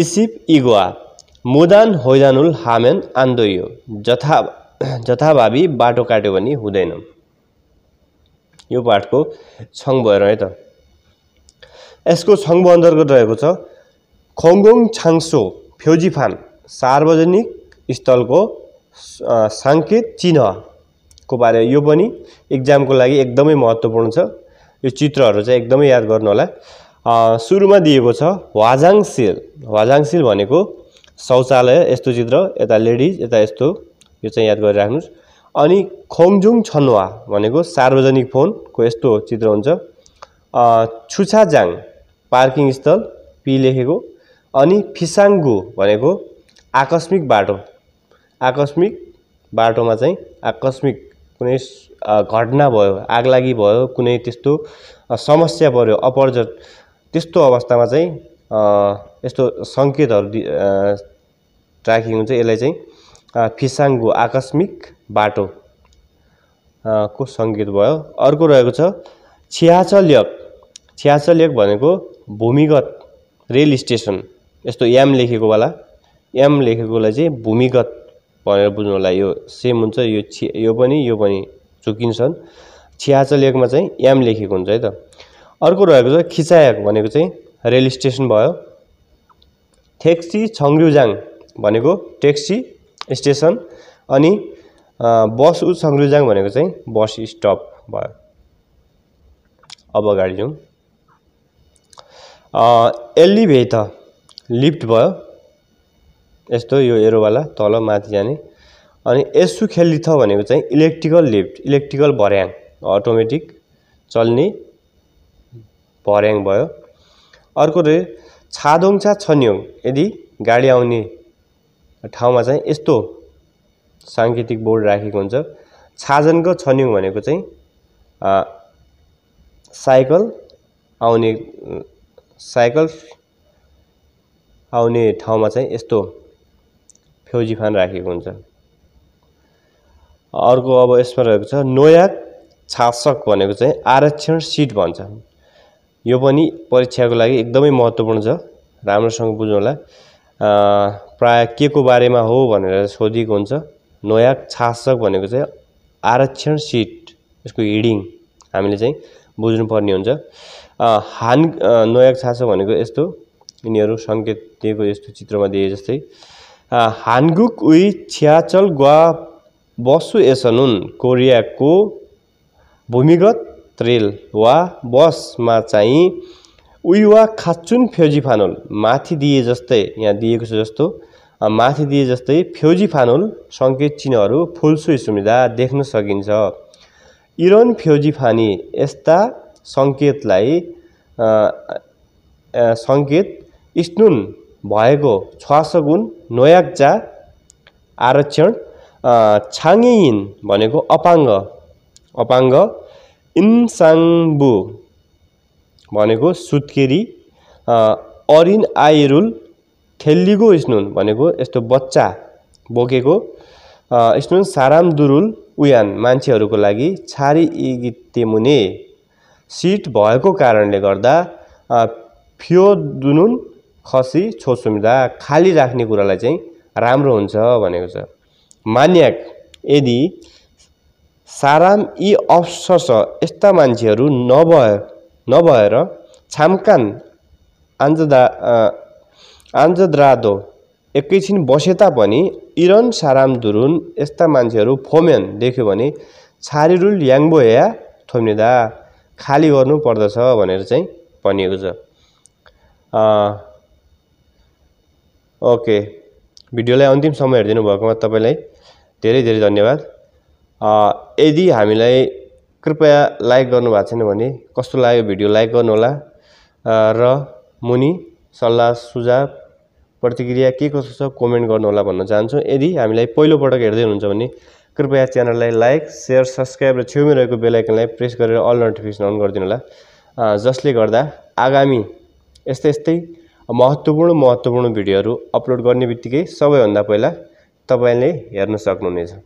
इसिप इगोआ मुदान होइदानुल हामेन आन्दोयो जथा जथाभावी बाटो काट्यो भने हुँदैन यो पाठको छङ भएर है त यसको छङ्ब अन्तर्गत रहेको छ खोङ्गोङ छाङसो फ्योजिफान सार्वजनिक स्थलको साङ्केत चिन्हको बारे यो पनि इक्जामको लागि एकदमै महत्त्वपूर्ण छ यो चित्रहरू चाहिँ एकदमै याद गर्नु होला सुरुमा दिएको छ वाजाङसिल वाजाङसिल भनेको शौचालय यस्तो चित्र यता लेडिज यता यस्तो यो चाहिँ याद गरिराख्नुहोस् अनि खोङजुङ छनुवा भनेको सार्वजनिक फोनको यस्तो चित्र हुन्छ छुछाजाङ पार्किङ स्थल पी लेखेको अनि फिसाङ्गु भनेको आकस्मिक बाटो आकस्मिक बाटोमा चाहिँ आकस्मिक कुनै घटना भयो आगलागी भयो कुनै त्यस्तो समस्या पऱ्यो अपर्जट त्यस्तो अवस्थामा चाहिँ यस्तो सङ्केतहरू ट्र्याकिङ हुन्छ यसलाई चाहिँ फिसाङ्गो आकस्मिक बाटो को सङ्केत भयो अर्को रहेको छ छ्याचल्यक छ्याचल्यक भनेको भूमिगत रेल स्टेसन यस्तो याम लेखेकोवाला याम लेखेकोलाई चाहिँ भूमिगत भनेर बुझ्नु होला यो सेम हुन्छ यो छि यो पनि यो पनि चुकिन्छन् छ्याचल्यकमा चाहिँ याम लेखेको हुन्छ है त अर्को रहेको छ खिचायाक भनेको चाहिँ रेल स्टेसन भयो ठेक्सी छङ्ग्रुजाङ भनेको ट्याक्सी स्टेसन अनि बस उ छङ्ग्रुजाङ भनेको चाहिँ बस स्टप भयो अब अगाडि जाउँ त लिफ्ट भयो यस्तो यो एरोवाला तल माथि जाने अनि एसु खेलिथ भनेको चाहिँ इलेक्ट्रिकल लिफ्ट इलेक्ट्रिकल भर्याङ अटोमेटिक चल्ने पर्याङ भयो अर्को छादोङ छा छन्योङ यदि गाडी आउने ठाउँमा चाहिँ यस्तो साङ्केतिक बोर्ड राखेको हुन्छ छाजनको छन्युङ भनेको चाहिँ साइकल आउने साइकल आउने ठाउँमा चाहिँ यस्तो फ्यौजीफान राखेको हुन्छ अर्को अब यसमा रहेको छ नोयाक छासक भनेको चाहिँ आरक्षण सिट भन्छ यो पनि परीक्षाको लागि एकदमै महत्त्वपूर्ण छ राम्रोसँग बुझ्नु बुझ्नुहोला प्राय के को बारेमा हो भनेर सोधिएको हुन्छ नयाँ छासक भनेको चाहिँ आरक्षण सिट यसको हिडिङ हामीले चाहिँ बुझ्नुपर्ने हुन्छ हान नयाँ छासक भनेको यस्तो यिनीहरू सङ्केत दिएको यस्तो चित्रमा दिए जस्तै हानगुक उइ छ्याचल गुवा बसु एसनुन कोरियाको भूमिगत ट्रेल वा बसमा चाहिँ वा खाचुन फानोल माथि दिए जस्तै यहाँ दिएको छ जस्तो माथि दिए जस्तै फानोल सङ्केत चिह्नहरू फुलसु सुविधा देख्न सकिन्छ इरोन फानी यस्ता सङ्केतलाई सङ्केत स्नुन भएको छुवासगुन नोयाक्जा आरक्षण छाङ्गिन भनेको अपाङ्ग अपाङ्ग इम्साङबु भनेको सुत्केरी अरिन आइरुल थेल्लिगो स्नुन भनेको यस्तो बच्चा बोकेको स्नुन साराम दुरुल उयान मान्छेहरूको लागि छारी इगितेमुने सिट भएको कारणले गर्दा फियो दुनुन खसी छोसुमिदा खाली राख्ने कुरालाई चाहिँ राम्रो हुन्छ भनेको छ मान्याक यदि साराम यी अफसस यस्ता मान्छेहरू नभए नभएर छामकान आन्जदा आन्जद्रादो एकैछिन बसे तापनि इरन साराम दुरुन यस्ता मान्छेहरू फोमेन देख्यो भने छारिरुल याङ्बो या थोम्नेदा खाली गर्नु पर्दछ भनेर चाहिँ भनिएको छ ओके भिडियोलाई अन्तिम समय हेरिदिनु भएकोमा तपाईँलाई धेरै धेरै धन्यवाद यदि हामीलाई कृपया लाइक गर्नुभएको छैन भने कस्तो लाग्यो भिडियो लाइक गर्नुहोला र मुनि सल्लाह सुझाव प्रतिक्रिया के कस्तो छ कमेन्ट गर्नुहोला भन्न चाहन्छु यदि हामीलाई पहिलोपटक हेर्दै हुनुहुन्छ भने कृपया च्यानललाई लाइक सेयर सब्सक्राइब र छेउमै रहेको बेलायकनलाई प्रेस गरेर अल नोटिफिकेसन अन गरिदिनु होला जसले गर्दा आगामी यस्तै यस्तै महत्त्वपूर्ण महत्त्वपूर्ण भिडियोहरू अपलोड गर्ने बित्तिकै सबैभन्दा पहिला तपाईँले हेर्न सक्नुहुनेछ